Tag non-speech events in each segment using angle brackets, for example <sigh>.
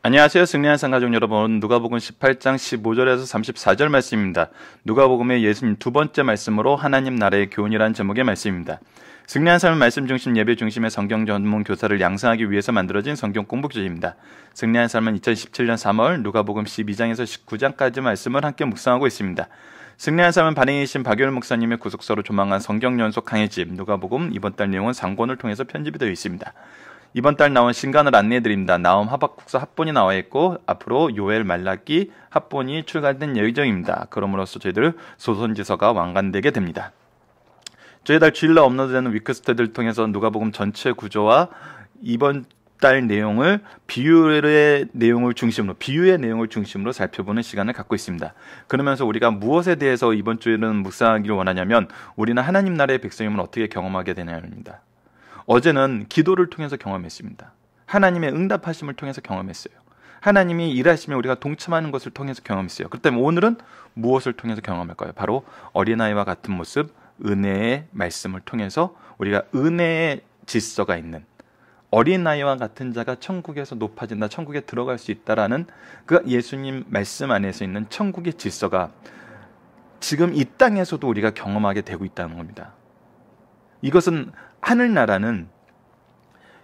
안녕하세요. 승리한 상가족 여러분. 누가복음 18장 15절에서 34절 말씀입니다. 누가복음의 예수님 두 번째 말씀으로 하나님 나라의 교훈이라는 제목의 말씀입니다. 승리한 삶은 말씀 중심 예배 중심의 성경 전문 교사를 양성하기 위해서 만들어진 성경 공부조입니다. 승리한 삶은 2017년 3월 누가복음 12장에서 19장까지 말씀을 함께 묵상하고 있습니다. 승리한 삶은 반행이신 박열 목사님의 구속서로 조망한 성경 연속 강의집 누가복음 이번 달 내용은 상권을 통해서 편집이 되어 있습니다. 이번 달 나온 신간을 안내해드립니다. 나옴 하박국서 합본이 나와 있고 앞으로 요엘 말라기 합본이 출간된 예정입니다. 그러므로써 저희들 소선지서가 완간되게 됩니다. 저희 달 주일날 업로드되는 위크스터드를 통해서 누가복음 전체 구조와 이번 달 내용을 비유의 내용을 중심으로 비유의 내용을 중심으로 살펴보는 시간을 갖고 있습니다. 그러면서 우리가 무엇에 대해서 이번 주에는 묵상하기를 원하냐면 우리는 하나님 나라의 백성임을 어떻게 경험하게 되냐입니다. 어제는 기도를 통해서 경험했습니다. 하나님의 응답하심을 통해서 경험했어요. 하나님이 일하시면 우리가 동참하는 것을 통해서 경험했어요. 그렇다면 오늘은 무엇을 통해서 경험할까요? 바로 어린아이와 같은 모습, 은혜의 말씀을 통해서 우리가 은혜의 질서가 있는 어린아이와 같은 자가 천국에서 높아진다, 천국에 들어갈 수 있다라는 그 예수님 말씀 안에서 있는 천국의 질서가 지금 이 땅에서도 우리가 경험하게 되고 있다는 겁니다. 이것은 하늘나라는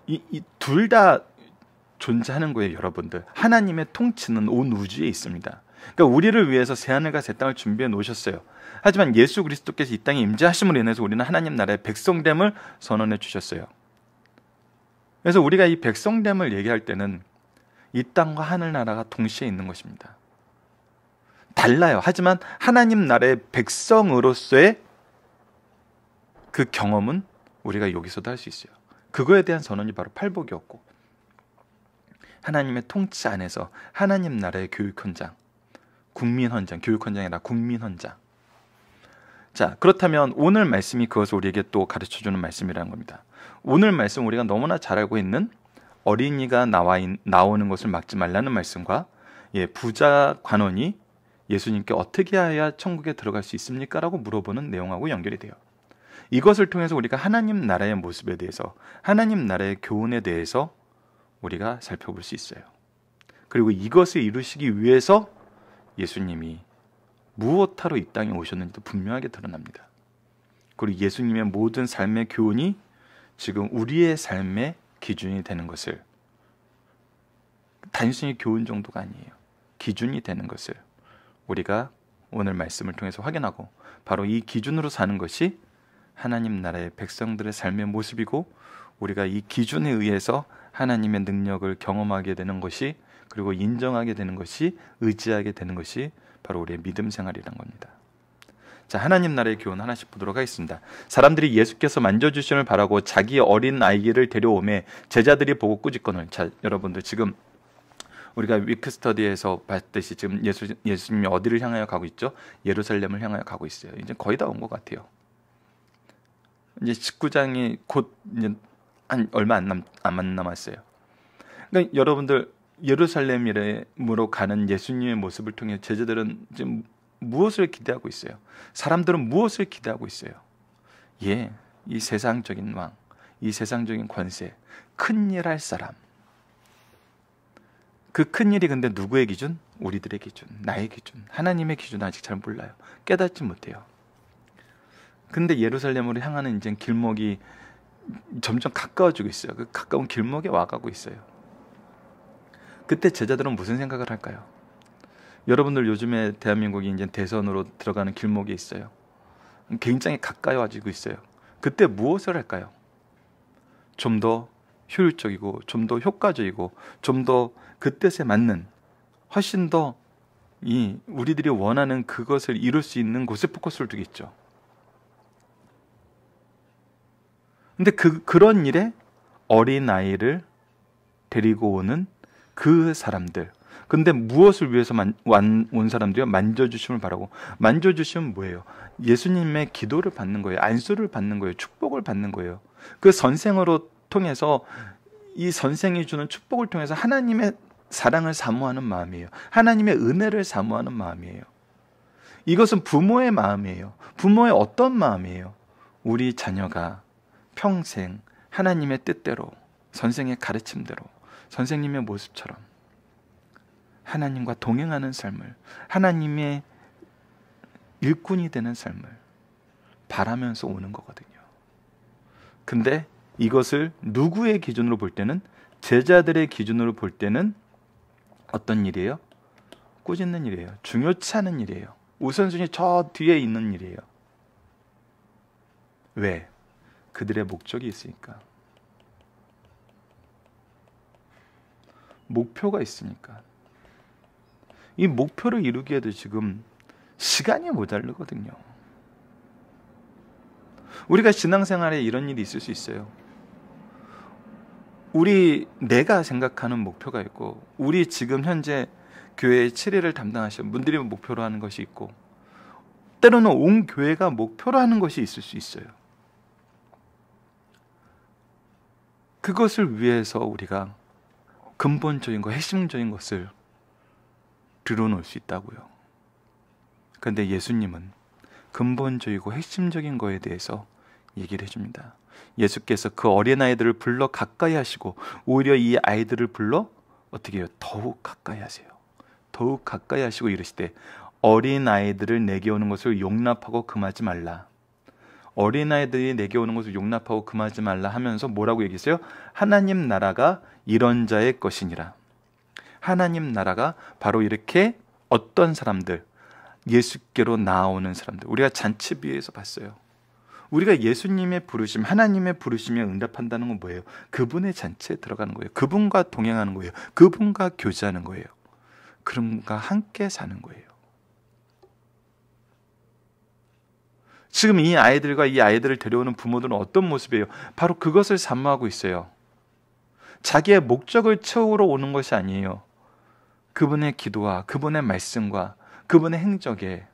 이 둘 다 존재하는 거예요, 여러분들. 하나님의 통치는 온 우주에 있습니다. 그러니까 우리를 위해서 새하늘과 새 땅을 준비해 놓으셨어요. 하지만 예수 그리스도께서 이 땅에 임재하심으로 인해서 우리는 하나님 나라의 백성됨을 선언해 주셨어요. 그래서 우리가 이 백성됨을 얘기할 때는 이 땅과 하늘 나라가 동시에 있는 것입니다. 달라요. 하지만 하나님 나라의 백성으로서의 그 경험은 우리가 여기서도 할 수 있어요. 그거에 대한 선언이 바로 팔복이었고 하나님의 통치 안에서 하나님 나라의 교육 현장, 국민 헌장, 교육 헌장이 나 국민 헌장. 자, 그렇다면 오늘 말씀이 그것을 우리에게 또 가르쳐 주는 말씀이라는 겁니다. 오늘 말씀 우리가 너무나 잘 알고 있는 어린이가 나와 인, 나오는 것을 막지 말라는 말씀과 예, 부자 관원이 예수님께 어떻게 해야 천국에 들어갈 수 있습니까라고 물어보는 내용하고 연결이 돼요. 이것을 통해서 우리가 하나님 나라의 모습에 대해서 하나님 나라의 교훈에 대해서 우리가 살펴볼 수 있어요. 그리고 이것을 이루시기 위해서 예수님이 무엇하러 이 땅에 오셨는지도 분명하게 드러납니다. 그리고 예수님의 모든 삶의 교훈이 지금 우리의 삶의 기준이 되는 것을 단순히 교훈 정도가 아니에요. 기준이 되는 것을 우리가 오늘 말씀을 통해서 확인하고 바로 이 기준으로 사는 것이 하나님 나라의 백성들의 삶의 모습이고 우리가 이 기준에 의해서 하나님의 능력을 경험하게 되는 것이 그리고 인정하게 되는 것이 의지하게 되는 것이 바로 우리의 믿음 생활이란 겁니다. 자, 하나님 나라의 교훈 하나씩 보도록 하겠습니다. 사람들이 예수께서 만져주심을 바라고 자기 어린 아이를 데려오며 제자들이 보고 꾸짖거늘. 자, 여러분들 지금 우리가 위크스터디에서 봤듯이 지금 예수, 예수님이 어디를 향하여 가고 있죠? 예루살렘을 향하여 가고 있어요. 이제 거의 다 온 것 같아요. 이제 직구장이곧 이제 한 얼마 안, 남, 안 남았어요. 그러니까 여러분들 예루살렘으로 가는 예수님의 모습을 통해 제자들은 지금 무엇을 기대하고 있어요? 사람들은 무엇을 기대하고 있어요? 예, 이 세상적인 왕, 이 세상적인 권세, 큰일 할 사람. 그 큰 일이 근데 누구의 기준? 우리들의 기준, 나의 기준, 하나님의 기준 아직 잘 몰라요. 깨닫지 못해요. 근데 예루살렘으로 향하는 이제 길목이 점점 가까워지고 있어요. 그 가까운 길목에 와가고 있어요. 그때 제자들은 무슨 생각을 할까요? 여러분들 요즘에 대한민국이 이제 대선으로 들어가는 길목에 있어요. 굉장히 가까이 와지고 있어요. 그때 무엇을 할까요? 좀 더 효율적이고 좀 더 효과적이고 좀 더 그뜻에 맞는 훨씬 더 이 우리들이 원하는 그것을 이룰 수 있는 곳에 포커스를 두겠죠. 근데 그 그런 일에 어린 아이를 데리고 오는 그 사람들. 근데 무엇을 위해서 만, 완, 온 사람들이요? 만져주심을 바라고. 만져주심은 뭐예요? 예수님의 기도를 받는 거예요. 안수를 받는 거예요. 축복을 받는 거예요. 그 선생으로 통해서 이 선생이 주는 축복을 통해서 하나님의 사랑을 사모하는 마음이에요. 하나님의 은혜를 사모하는 마음이에요. 이것은 부모의 마음이에요. 부모의 어떤 마음이에요? 우리 자녀가 평생 하나님의 뜻대로 선생의 가르침대로 선생님의 모습처럼 하나님과 동행하는 삶을 하나님의 일꾼이 되는 삶을 바라면서 오는 거거든요. 근데 이것을 누구의 기준으로 볼 때는 제자들의 기준으로 볼 때는 어떤 일이에요? 꾸짖는 일이에요. 중요치 않은 일이에요. 우선순위 저 뒤에 있는 일이에요. 왜? 그들의 목적이 있으니까. 목표가 있으니까. 이 목표를 이루기에도 지금 시간이 모자르거든요. 우리가 신앙생활에 이런 일이 있을 수 있어요. 우리 내가 생각하는 목표가 있고 우리 지금 현재 교회의 7례를 담당하시는 분들이 목표로 하는 것이 있고 때로는 온 교회가 목표로 하는 것이 있을 수 있어요. 그것을 위해서 우리가 근본적인 것, 핵심적인 것을 드러놓을수 있다고요. 그런데 예수님은 근본적이고 핵심적인 거에 대해서 얘기를 해줍니다. 예수께서 그 어린아이들을 불러 가까이 하시고 오히려 이 아이들을 불러 어떻게 해요? 더욱 가까이 하세요. 더욱 가까이 하시고 이르시되 어린아이들을 내게 오는 것을 용납하고 금하지 말라. 어린아이들이 내게 오는 것을 용납하고 금하지 말라 하면서 뭐라고 얘기했어요? 하나님 나라가 이런 자의 것이니라. 하나님 나라가 바로 이렇게 어떤 사람들, 예수께로 나오는 사람들. 우리가 잔치비에서 봤어요. 우리가 예수님의 부르심, 하나님의 부르심에 응답한다는 건 뭐예요? 그분의 잔치에 들어가는 거예요. 그분과 동행하는 거예요. 그분과 교제하는 거예요. 그분과 함께 사는 거예요. 지금 이 아이들과 이 아이들을 데려오는 부모들은 어떤 모습이에요? 바로 그것을 산모하고 있어요. 자기의 목적을 채우러 오는 것이 아니에요. 그분의 기도와 그분의 말씀과 그분의 행적에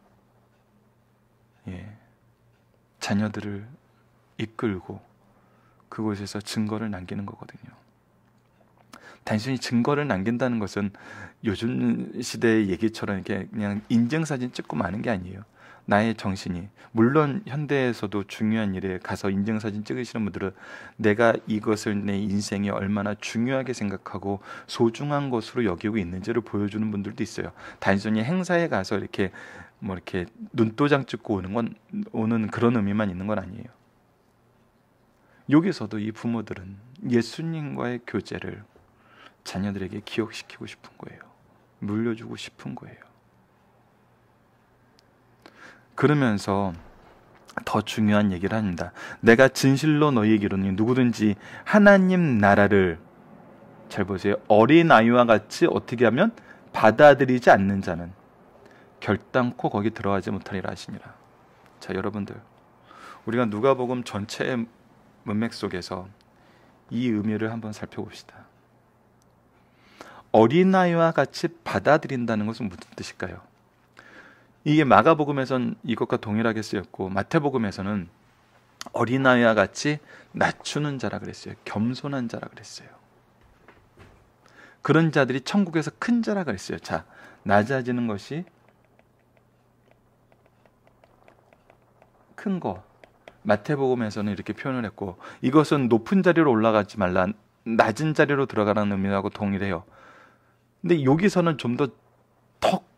예, 자녀들을 이끌고 그곳에서 증거를 남기는 거거든요. 단순히 증거를 남긴다는 것은 요즘 시대의 얘기처럼 이렇게 그냥 인증사진 찍고 마는 게 아니에요. 나의 정신이 물론 현대에서도 중요한 일에 가서 인증사진 찍으시는 분들은 내가 이것을 내 인생이 얼마나 중요하게 생각하고 소중한 것으로 여기고 있는지를 보여주는 분들도 있어요. 단순히 행사에 가서 이렇게 뭐 이렇게 눈도장 찍고 오는 건 오는 그런 의미만 있는 건 아니에요. 여기서도 이 부모들은 예수님과의 교제를 자녀들에게 기억시키고 싶은 거예요. 물려주고 싶은 거예요. 그러면서 더 중요한 얘기를 합니다. 내가 진실로 너희에게로는 누구든지 하나님 나라를 잘 보세요. 어린 아이와 같이 어떻게 하면 받아들이지 않는 자는 결단코 거기 들어가지 못하리라 하시니라. 자, 여러분들. 우리가 누가복음 전체의 문맥 속에서 이 의미를 한번 살펴봅시다. 어린아이와 같이 받아들인다는 것은 무슨 뜻일까요? 이게 마가복음에선 이것과 동일하게 쓰였고 마태복음에서는 어린아이와 같이 낮추는 자라 그랬어요. 겸손한 자라 그랬어요. 그런 자들이 천국에서 큰 자라 그랬어요. 자, 낮아지는 것이 큰 거. 마태복음에서는 이렇게 표현을 했고 이것은 높은 자리로 올라가지 말라 낮은 자리로 들어가라는 의미하고 동일해요. 근데 여기서는 좀더턱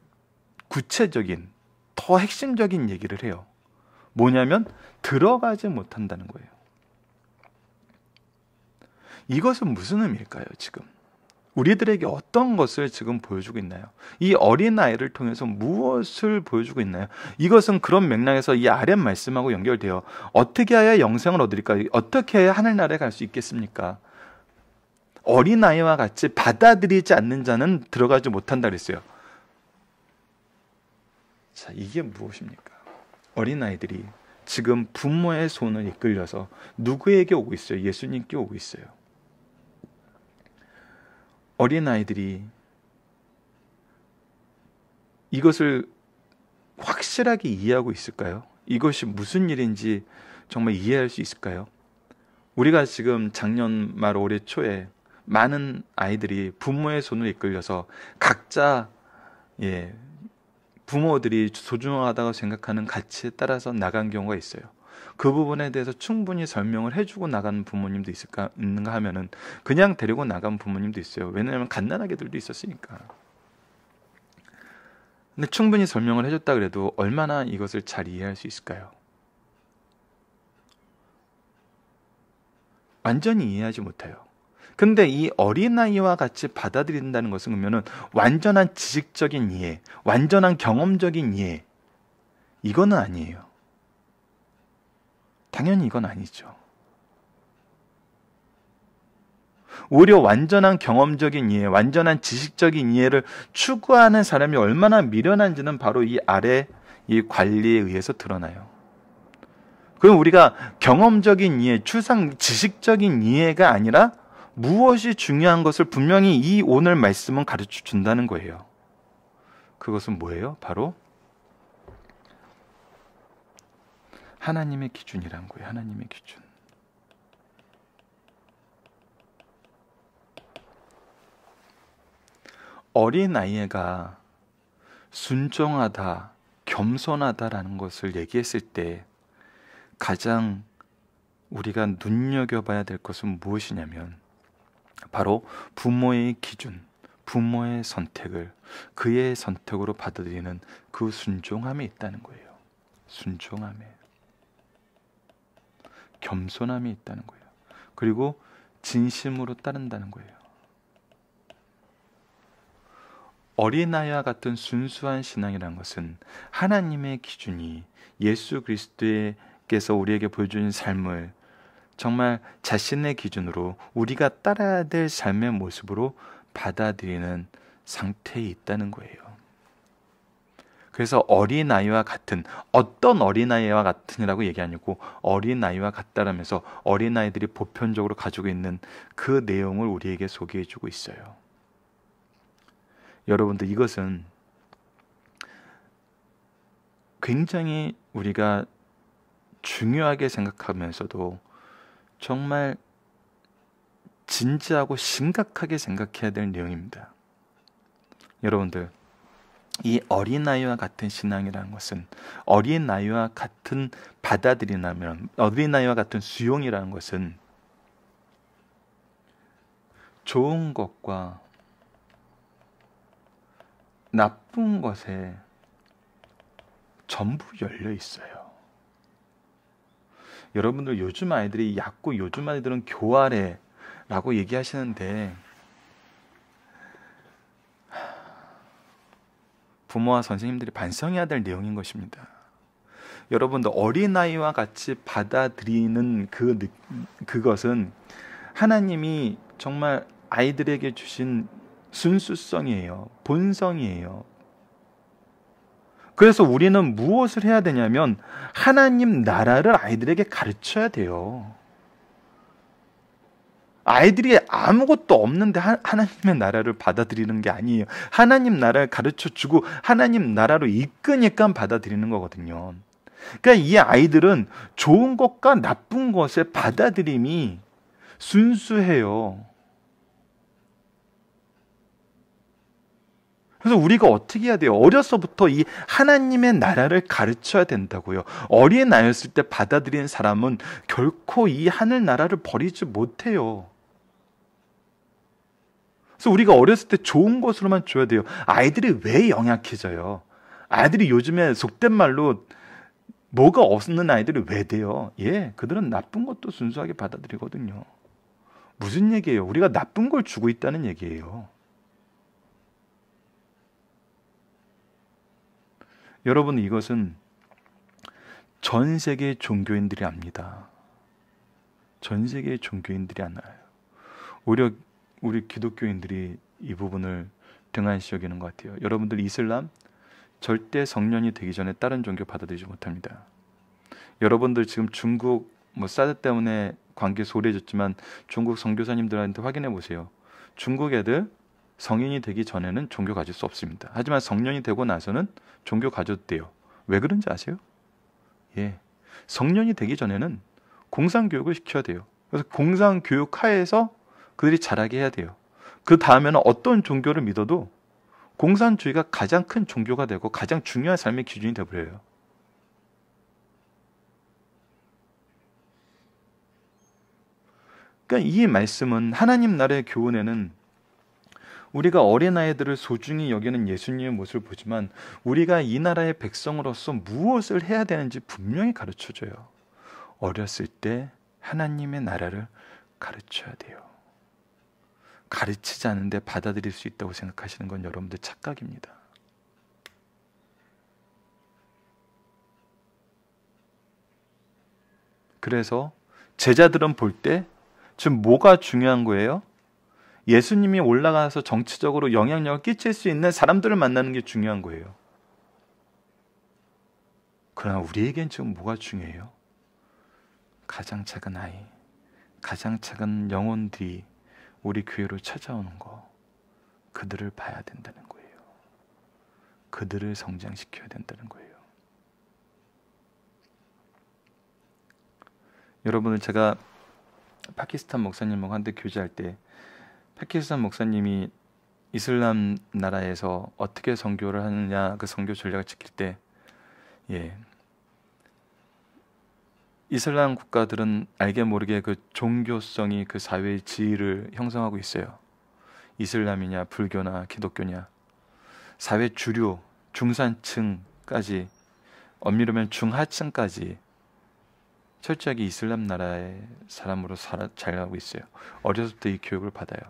구체적인 더 핵심적인 얘기를 해요. 뭐냐면 들어가지 못한다는 거예요. 이것은 무슨 의미일까요, 지금? 우리들에게 어떤 것을 지금 보여주고 있나요? 이 어린아이를 통해서 무엇을 보여주고 있나요? 이것은 그런 맥락에서 이 아랫 말씀하고 연결되어 어떻게 해야 영생을 얻을까? 어떻게 해야 하늘나라에 갈 수 있겠습니까? 어린아이와 같이 받아들이지 않는 자는 들어가지 못한다 그랬어요. 자, 이게 무엇입니까? 어린아이들이 지금 부모의 손을 이끌려서 누구에게 오고 있어요? 예수님께 오고 있어요. 어린아이들이 이것을 확실하게 이해하고 있을까요? 이것이 무슨 일인지 정말 이해할 수 있을까요? 우리가 지금 작년 말 올해 초에 많은 아이들이 부모의 손을 이끌려서 각자 예, 부모들이 소중하다고 생각하는 가치에 따라서 나간 경우가 있어요. 그 부분에 대해서 충분히 설명을 해주고 나가는 부모님도 있을까 있는가 하면은 그냥 데리고 나간 부모님도 있어요. 왜냐하면 간단하게들도 있었으니까. 근데 충분히 설명을 해줬다 그래도 얼마나 이것을 잘 이해할 수 있을까요? 완전히 이해하지 못해요. 근데 이 어린아이와 같이 받아들인다는 것은 그러면은 완전한 지식적인 이해, 완전한 경험적인 이해, 이거는 아니에요. 당연히 이건 아니죠. 오히려 완전한 경험적인 이해, 완전한 지식적인 이해를 추구하는 사람이 얼마나 미련한지는 바로 이 아래 이 관리에 의해서 드러나요. 그럼 우리가 경험적인 이해, 추상 지식적인 이해가 아니라 무엇이 중요한 것을 분명히 이 오늘 말씀은 가르쳐 준다는 거예요. 그것은 뭐예요? 바로 하나님의 기준이란 거예요. 하나님의 기준. 어린 아이가 순종하다, 겸손하다라는 것을 얘기했을 때 가장 우리가 눈여겨봐야 될 것은 무엇이냐면 바로 부모의 기준, 부모의 선택을 그의 선택으로 받아들이는 그 순종함이 있다는 거예요. 순종함에 겸손함이 있다는 거예요. 그리고 진심으로 따른다는 거예요. 어린아이와 같은 순수한 신앙이라는 것은 하나님의 기준이 예수 그리스도께서 우리에게 보여주신 삶을 정말 자신의 기준으로 우리가 따라야 될 삶의 모습으로 받아들이는 상태에 있다는 거예요. 그래서 어린아이와 같은 어떤 어린아이와 같은이라고 얘기 아니고 어린아이와 같다라면서 어린아이들이 보편적으로 가지고 있는 그 내용을 우리에게 소개해 주고 있어요. 여러분들 이것은 굉장히 우리가 중요하게 생각하면서도 정말 진지하고 심각하게 생각해야 될 내용입니다. 여러분들, 이 어린아이와 같은 신앙이라는 것은 어린아이와 같은 받아들이나면 어린아이와 같은 수용이라는 것은 좋은 것과 나쁜 것에 전부 열려 있어요. 여러분들 요즘 아이들이 약고 요즘 아이들은 교활해라고 얘기하시는데 부모와 선생님들이 반성해야 될 내용인 것입니다. 여러분들 어린아이와 같이 받아들이는 그 그것은 하나님이 정말 아이들에게 주신 순수성이에요. 본성이에요. 그래서 우리는 무엇을 해야 되냐면 하나님 나라를 아이들에게 가르쳐야 돼요. 아이들이 아무것도 없는데 하나님의 나라를 받아들이는 게 아니에요. 하나님 나라를 가르쳐 주고 하나님 나라로 이끄니까 받아들이는 거거든요. 그러니까 이 아이들은 좋은 것과 나쁜 것의 받아들임이 순수해요. 그래서 우리가 어떻게 해야 돼요? 어려서부터 이 하나님의 나라를 가르쳐야 된다고요. 어린 나였을 때 받아들인 사람은 결코 이 하늘 나라를 버리지 못해요. 그래서 우리가 어렸을 때 좋은 것으로만 줘야 돼요. 아이들이 왜 영약해져요? 아이들이 요즘에 속된 말로 뭐가 없는 아이들이 왜 돼요? 예, 그들은 나쁜 것도 순수하게 받아들이거든요. 무슨 얘기예요? 우리가 나쁜 걸 주고 있다는 얘기예요. 여러분 이것은 전 세계 종교인들이 압니다. 전 세계 종교인들이 알아요. 오히려 우리 기독교인들이 이 부분을 등한시 여기는 것 같아요. 여러분들 이슬람 절대 성년이 되기 전에 다른 종교 받아들이지 못합니다. 여러분들 지금 중국 뭐 사드 때문에 관계 소홀해졌지만 중국 선교사님들한테 확인해 보세요. 중국 애들 성인이 되기 전에는 종교 가질 수 없습니다. 하지만 성년이 되고 나서는 종교 가져도 돼요. 왜 그런지 아세요? 예. 성년이 되기 전에는 공상교육을 시켜야 돼요. 그래서 공상교육 하에서 그들이 자라게 해야 돼요. 그 다음에는 어떤 종교를 믿어도 공산주의가 가장 큰 종교가 되고 가장 중요한 삶의 기준이 되어버려요. 그러니까 이 말씀은 하나님 나라의 교훈에는 우리가 어린아이들을 소중히 여기는 예수님의 모습을 보지만 우리가 이 나라의 백성으로서 무엇을 해야 되는지 분명히 가르쳐 줘요. 어렸을 때 하나님의 나라를 가르쳐야 돼요. 가르치지 않은데 받아들일 수 있다고 생각하시는 건 여러분들 착각입니다. 그래서 제자들은 볼 때 지금 뭐가 중요한 거예요? 예수님이 올라가서 정치적으로 영향력을 끼칠 수 있는 사람들을 만나는 게 중요한 거예요. 그러나 우리에겐 지금 뭐가 중요해요? 가장 작은 아이, 가장 작은 영혼들이 우리 교회로 찾아오는 거, 그들을 봐야 된다는 거예요. 그들을 성장시켜야 된다는 거예요. 여러분을 제가 파키스탄 목사님하고 한때 교제할 때 패키스탄 목사님이 이슬람 나라에서 어떻게 성교를 하느냐 그성교 전략을 지킬 때 예. 이슬람 국가들은 알게 모르게 그 종교성이 그 사회의 지위를 형성하고 있어요. 이슬람이냐 불교나 기독교냐 사회 주류 중산층까지 엄밀히 면 중하층까지 철저하게 이슬람 나라의 사람으로 살아, 자라고 있어요. 어려서부터 이 교육을 받아요.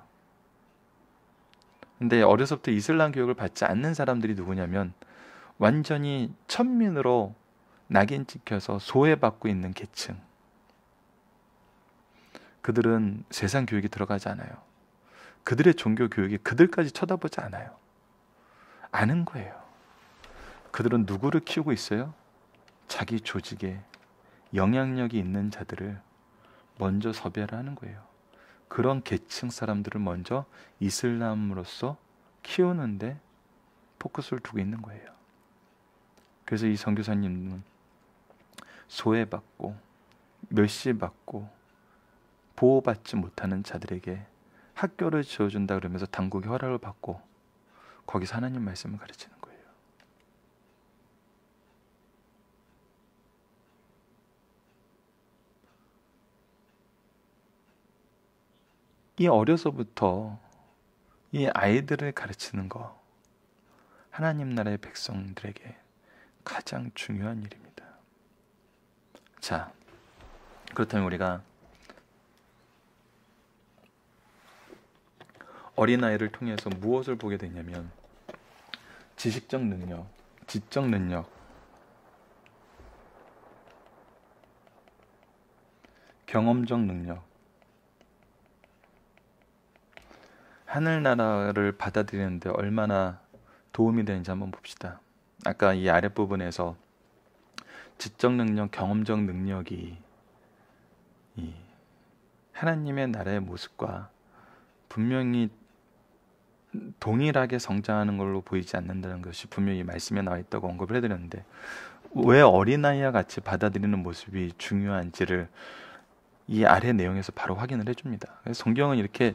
근데 어려서부터 이슬람 교육을 받지 않는 사람들이 누구냐면 완전히 천민으로 낙인 찍혀서 소외받고 있는 계층. 그들은 세상 교육이 들어가지 않아요. 그들의 종교 교육이 그들까지 쳐다보지 않아요. 아는 거예요. 그들은 누구를 키우고 있어요? 자기 조직에 영향력이 있는 자들을 먼저 섭외를 하는 거예요. 그런 계층 사람들을 먼저 이슬람으로서 키우는데 포커스를 두고 있는 거예요. 그래서 이 선교사님은 소외받고 멸시받고 보호받지 못하는 자들에게 학교를 지어준다 그러면서 당국의 허락을 받고 거기서 하나님 말씀을 가르치는 이 어려서부터 이 아이들을 가르치는 거 하나님 나라의 백성들에게 가장 중요한 일입니다. 자, 그렇다면 우리가 어린아이를 통해서 무엇을 보게 되냐면 지식적 능력, 지적 능력, 경험적 능력, 하늘나라를 받아들이는데 얼마나 도움이 되는지 한번 봅시다. 아까 이 아랫부분에서 지적 능력, 경험적 능력이 이 하나님의 나라의 모습과 분명히 동일하게 성장하는 걸로 보이지 않는다는 것이 분명히 말씀에 나와 있다고 언급을 해드렸는데 왜 어린아이와 같이 받아들이는 모습이 중요한지를 이 아래 내용에서 바로 확인을 해줍니다. 그래서 성경은 이렇게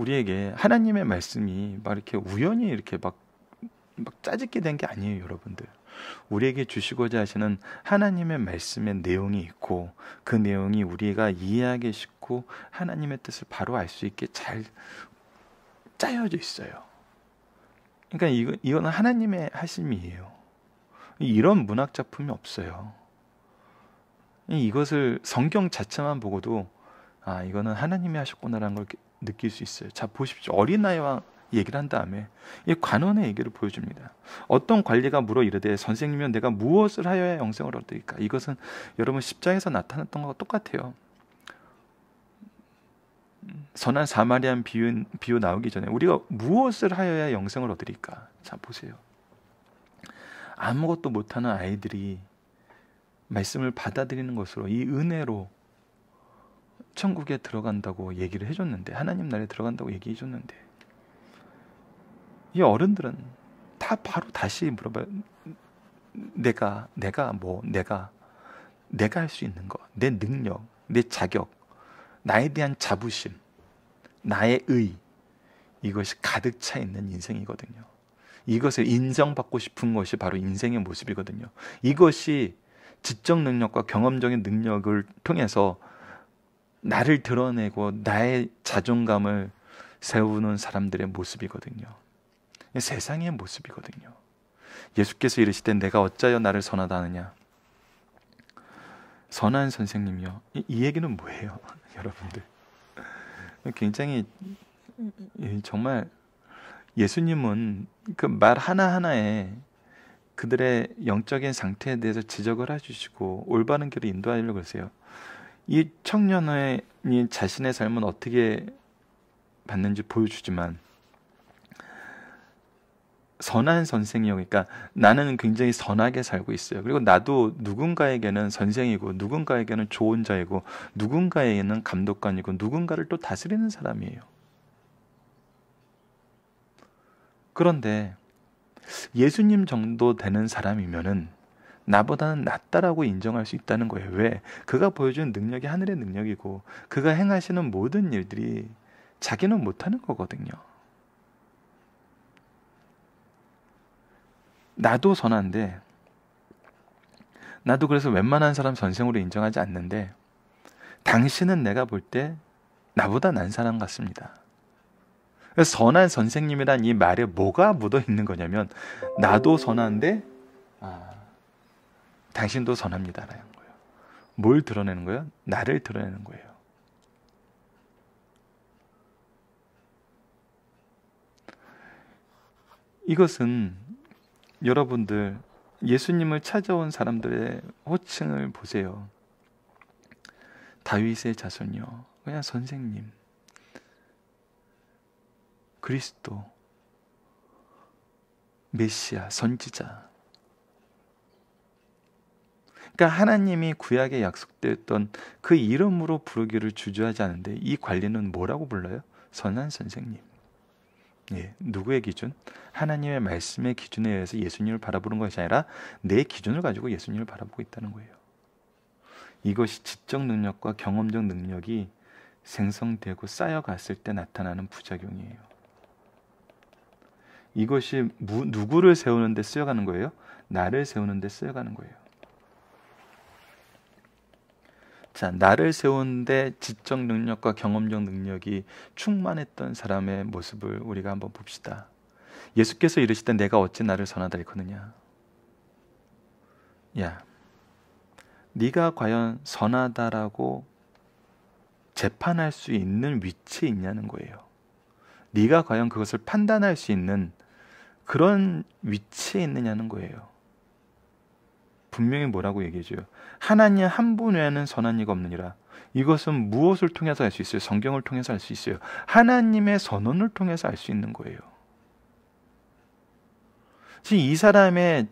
우리에게 하나님의 말씀이 막 이렇게 우연히 이렇게 막, 막 짜집게 된 게 아니에요, 여러분들. 우리에게 주시고자 하시는 하나님의 말씀의 내용이 있고 그 내용이 우리가 이해하기 쉽고 하나님의 뜻을 바로 알 수 있게 잘 짜여져 있어요. 그러니까 이거, 이건 하나님의 하심이에요. 이런 문학 작품이 없어요. 이것을 성경 자체만 보고도 아 이거는 하나님이 하셨구나라는 걸 느낄 수 있어요. 자, 보십시오. 어린아이와 얘기를 한 다음에 이 관원의 얘기를 보여줍니다. 어떤 관리가 물어 이르되 선생님은 내가 무엇을 하여야 영생을 얻으리까? 이것은 여러분 십장에서 나타났던 것과 똑같아요. 선한 사마리안 비유, 비유 나오기 전에 우리가 무엇을 하여야 영생을 얻으리까? 자 보세요. 아무것도 못하는 아이들이 말씀을 받아들이는 것으로 이 은혜로 천국에 들어간다고 얘기를 해줬는데 하나님 나라에 들어간다고 얘기해줬는데 이 어른들은 다 바로 다시 물어봐 내가 내가 뭐 내가 내가 할 수 있는 거, 내 능력, 내 자격, 나에 대한 자부심, 나의 의 이것이 가득 차 있는 인생이거든요. 이것을 인정받고 싶은 것이 바로 인생의 모습이거든요. 이것이 지적 능력과 경험적인 능력을 통해서 나를 드러내고 나의 자존감을 세우는 사람들의 모습이거든요. 세상의 모습이거든요. 예수께서 이르시되 내가 어찌하여 나를 선하다 하느냐. 선한 선생님이요. 이, 이 얘기는 뭐예요, <laughs> 여러분들? 굉장히 정말 예수님은 그 말 하나하나에 그들의 영적인 상태에 대해서 지적을 해주시고 올바른 길을 인도하려고 그러세요. 이 청년의 자신의 삶은 어떻게 봤는지 보여주지만 선한 선생이요. 니까 그러니까 나는 굉장히 선하게 살고 있어요. 그리고 나도 누군가에게는 선생이고 누군가에게는 조언자이고 누군가에게는 감독관이고 누군가를 또 다스리는 사람이에요. 그런데 예수님 정도 되는 사람이면은 나보다는 낫다라고 인정할 수 있다는 거예요. 왜? 그가 보여준 능력이 하늘의 능력이고 그가 행하시는 모든 일들이 자기는 못하는 거거든요. 나도 선한데 나도 그래서 웬만한 사람 전생으로 인정하지 않는데 당신은 내가 볼 때 나보다 난 사람 같습니다. 선한 선생님이란 이 말에 뭐가 묻어 있는 거냐면 나도 선한데 아, 당신도 선합니다라는 거예요. 뭘 드러내는 거예요? 나를 드러내는 거예요. 이것은 여러분들 예수님을 찾아온 사람들의 호칭을 보세요. 다윗의 자손이요. 그냥 선생님. 그리스도. 메시아, 선지자. 그러니까 하나님이 구약에 약속되었던 그 이름으로 부르기를 주저하지 않은데 이 관리는 뭐라고 불러요? 선한 선생님. 예, 누구의 기준? 하나님의 말씀의 기준에 의해서 예수님을 바라보는 것이 아니라 내 기준을 가지고 예수님을 바라보고 있다는 거예요. 이것이 지적 능력과 경험적 능력이 생성되고 쌓여갔을 때 나타나는 부작용이에요. 이것이 누구를 세우는데 쓰여가는 거예요? 나를 세우는데 쓰여가는 거예요. 자, 나를 세운데 지적 능력과 경험적 능력이 충만했던 사람의 모습을 우리가 한번 봅시다. 예수께서 이르시되 내가 어찌 나를 선하다 했거느냐. 야, 네가 과연 선하다라고 재판할 수 있는 위치에 있냐는 거예요. 네가 과연 그것을 판단할 수 있는 그런 위치에 있느냐는 거예요. 분명히 뭐라고 얘기해줘요. 하나님 한분 외에는 선한 이가 없느니라. 이것은 무엇을 통해서 알 수 있어요? 성경을 통해서 알 수 있어요. 하나님의 선언을 통해서 알 수 있는 거예요. 지금 이 사람의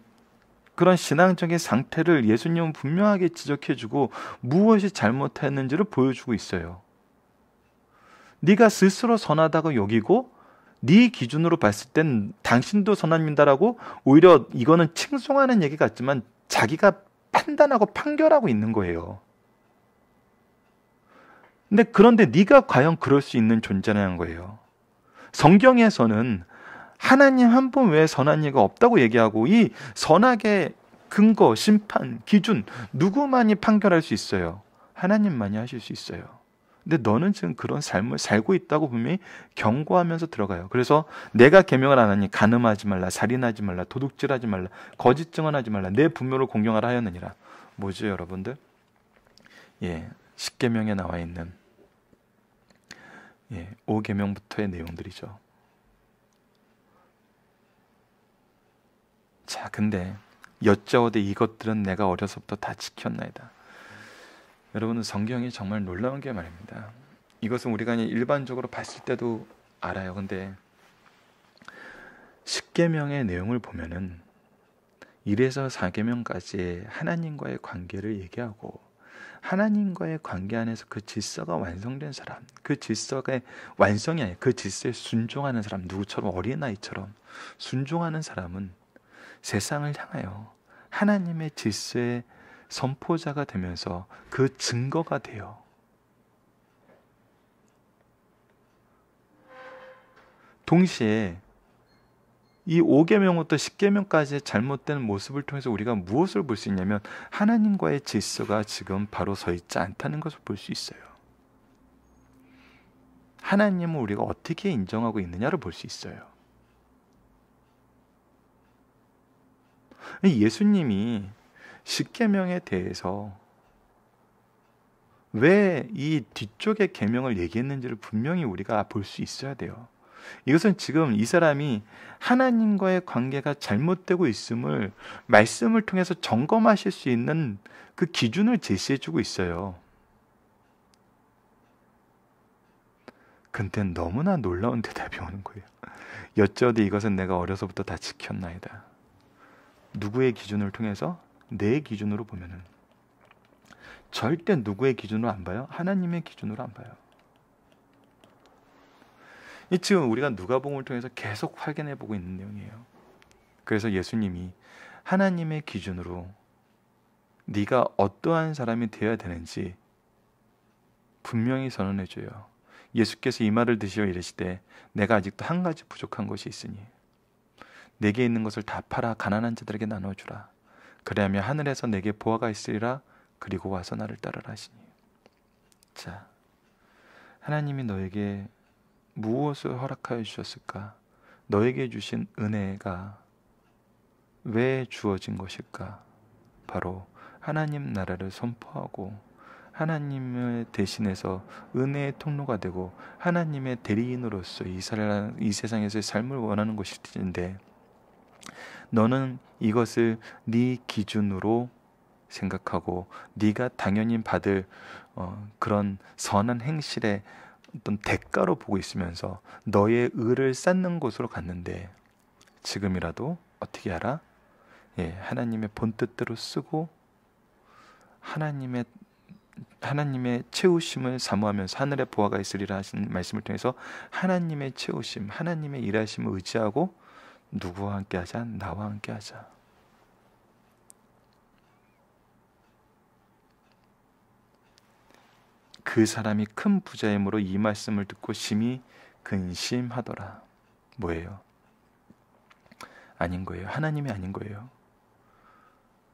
그런 신앙적인 상태를 예수님은 분명하게 지적해주고 무엇이 잘못했는지를 보여주고 있어요. 네가 스스로 선하다고 여기고 네 기준으로 봤을 땐 당신도 선합니다라고 오히려 이거는 칭송하는 얘기 같지만 자기가 판단하고 판결하고 있는 거예요. 근데 그런데 네가 과연 그럴 수 있는 존재냐는 거예요. 성경에서는 하나님 한 분 외에 선한 이가 없다고 얘기하고 이 선악의 근거, 심판, 기준 누구만이 판결할 수 있어요? 하나님만이 하실 수 있어요. 근데 너는 지금 그런 삶을 살고 있다고 분명히 경고하면서 들어가요. 그래서 내가 계명을 안 하니 가늠하지 말라, 살인하지 말라, 도둑질하지 말라, 거짓 증언하지 말라, 내 분묘를 공경하라 하였느니라. 뭐지 여러분들? 예, 십계명에 나와 있는 예, 5계명부터의 내용들이죠. 자, 근데 여쭤오되 이것들은 내가 어려서부터 다 지켰나이다. 여러분은 성경이 정말 놀라운 게 말입니다. 이것은 우리가 일반적으로 봤을 때도 알아요. 근데 십계명의 내용을 보면은 1에서 4계명까지 하나님과의 관계를 얘기하고 하나님과의 관계 안에서 그 질서가 완성된 사람, 그 질서의 완성이 아니라 그 질서에 순종하는 사람, 누구처럼 어린아이처럼 순종하는 사람은 세상을 향하여 하나님의 질서에 선포자가 되면서 그 증거가 되어 동시에 이 5계명부터 10계명까지의 잘못된 모습을 통해서 우리가 무엇을 볼 수 있냐면 하나님과의 질서가 지금 바로 서 있지 않다는 것을 볼 수 있어요. 하나님을 우리가 어떻게 인정하고 있느냐를 볼 수 있어요. 예수님이 십계명에 대해서 왜 이뒤쪽에 계명을 얘기했는지를 분명히 우리가 볼 수 있어야 돼요. 이것은 지금 이 사람이 하나님과의 관계가 잘못되고 있음을 말씀을 통해서 점검하실 수 있는 그 기준을 제시해 주고 있어요. 근데 너무나 놀라운 대답이 오는 거예요. 여쭤도 이것은 내가 어려서부터 다 지켰나이다. 누구의 기준을 통해서? 내 기준으로 보면은 절대 누구의 기준으로 안 봐요? 하나님의 기준으로 안 봐요. 이 지금 우리가 누가복음을 통해서 계속 확인해 보고 있는 내용이에요. 그래서 예수님이 하나님의 기준으로 네가 어떠한 사람이 되어야 되는지 분명히 선언해 줘요. 예수께서 이 말을 드시어 이르시되 내가 아직도 한 가지 부족한 것이 있으니 내게 있는 것을 다 팔아 가난한 자들에게 나눠 주라. 그래하면 하늘에서 내게 보아가 있으리라 그리고 와서 나를 따르라 하시니 자 하나님이 너에게 무엇을 허락하여 주셨을까 너에게 주신 은혜가 왜 주어진 것일까 바로 하나님 나라를 선포하고 하나님을 대신해서 은혜의 통로가 되고 하나님의 대리인으로서 이, 살, 이 세상에서의 삶을 원하는 것일 텐데 너는 이것을 네 기준으로 생각하고 네가 당연히 받을 어, 그런 선한 행실의 어떤 대가로 보고 있으면서 너의 의를 쌓는 곳으로 갔는데 지금이라도 어떻게 알아? 예, 하나님의 본 뜻대로 쓰고 하나님의 하나님의 채우심을 사모하면서 하늘의 보화가 있으리라 하신 말씀을 통해서 하나님의 채우심, 하나님의 일하심을 의지하고 누구와 함께 하자? 나와 함께 하자. 그 사람이 큰부자임으로이 말씀을 듣고 심히 근심하더라. 뭐예요? 아닌 거예요. 하나님이 아닌 거예요.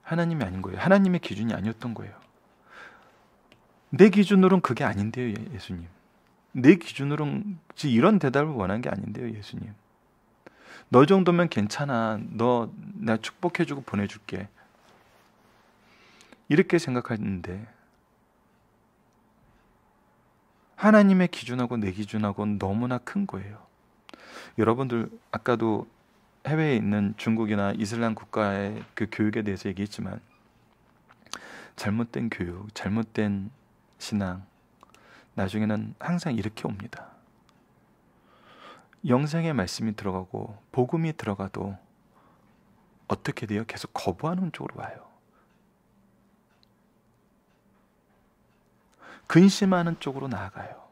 하나님이 아닌 거예요. 하나님의 기준이 아니었던 거예요. 내 기준으로는 그게 아닌데요, 예, 예수님. 내 기준으로는 이런 대답을 원한 게 아닌데요, 예수님. 너 정도면 괜찮아. 너 나 축복해주고 보내줄게. 이렇게 생각하는데 하나님의 기준하고 내 기준하고 너무나 큰 거예요. 여러분들 아까도 해외에 있는 중국이나 이슬람 국가의 그 교육에 대해서 얘기했지만 잘못된 교육, 잘못된 신앙 나중에는 항상 이렇게 옵니다. 영생의 말씀이 들어가고 복음이 들어가도 어떻게 돼요? 계속 거부하는 쪽으로 와요. 근심하는 쪽으로 나아가요.